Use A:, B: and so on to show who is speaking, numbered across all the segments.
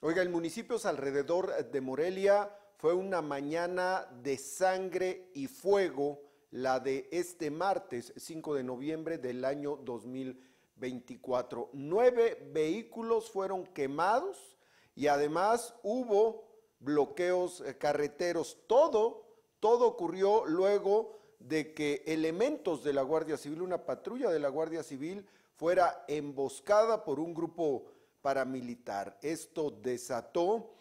A: Oiga, el municipios alrededor eh, de Morelia fue una mañana de sangre y fuego, la de este martes 5 de noviembre del año 2024. Nueve vehículos fueron quemados y además hubo bloqueos eh, carreteros. Todo, todo ocurrió luego de que elementos de la Guardia Civil, una patrulla de la Guardia Civil, fuera emboscada por un grupo paramilitar. Esto desató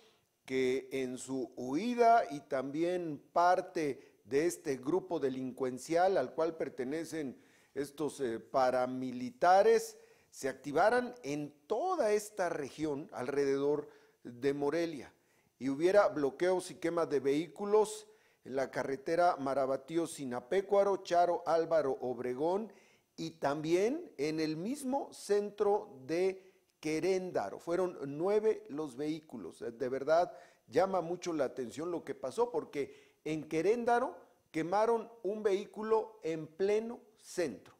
A: que en su huida y también parte de este grupo delincuencial al cual pertenecen estos eh, paramilitares se activaran en toda esta región alrededor de Morelia y hubiera bloqueos y quemas de vehículos en la carretera Marabatío-Sinapecuaro, Charo Álvaro Obregón y también en el mismo centro de Queréndaro. Fueron nueve los vehículos. Eh, de verdad llama mucho la atención lo que pasó porque en Queréndaro quemaron un vehículo en pleno centro,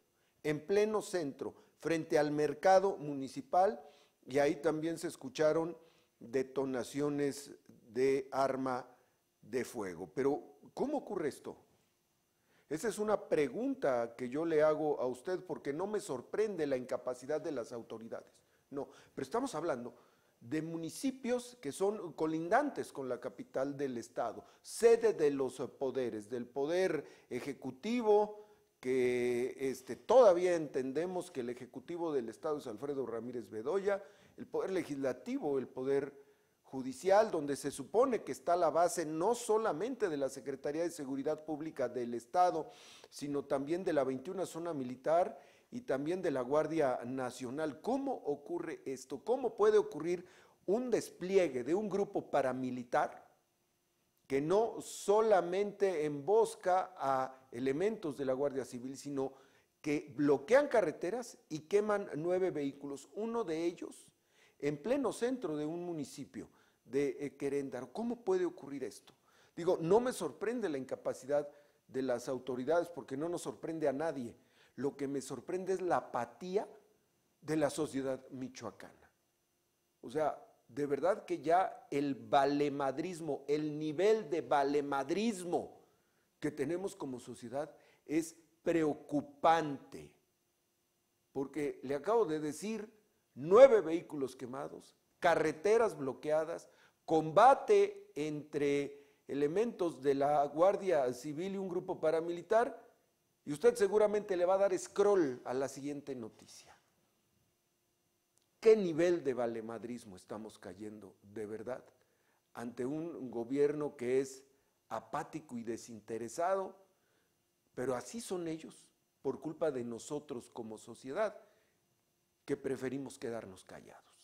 A: en pleno centro, frente al mercado municipal y ahí también se escucharon detonaciones de arma de fuego. Pero, ¿cómo ocurre esto? Esa es una pregunta que yo le hago a usted porque no me sorprende la incapacidad de las autoridades. No, pero estamos hablando de municipios que son colindantes con la capital del estado, sede de los poderes, del poder ejecutivo, que este, todavía entendemos que el ejecutivo del estado es Alfredo Ramírez Bedoya, el poder legislativo, el poder judicial, donde se supone que está la base no solamente de la Secretaría de Seguridad Pública del Estado, sino también de la 21 zona militar y también de la Guardia Nacional. ¿Cómo ocurre esto? ¿Cómo puede ocurrir un despliegue de un grupo paramilitar que no solamente embosca a elementos de la Guardia Civil, sino que bloquean carreteras y queman nueve vehículos, uno de ellos en pleno centro de un municipio de eh, Queréndaro. ¿Cómo puede ocurrir esto? Digo, no me sorprende la incapacidad de las autoridades porque no nos sorprende a nadie lo que me sorprende es la apatía de la sociedad michoacana. O sea, de verdad que ya el valemadrismo, el nivel de valemadrismo que tenemos como sociedad es preocupante. Porque le acabo de decir, nueve vehículos quemados, carreteras bloqueadas, combate entre elementos de la Guardia Civil y un grupo paramilitar y usted seguramente le va a dar scroll a la siguiente noticia. ¿Qué nivel de valemadrismo estamos cayendo de verdad ante un gobierno que es apático y desinteresado? Pero así son ellos por culpa de nosotros como sociedad que preferimos quedarnos callados.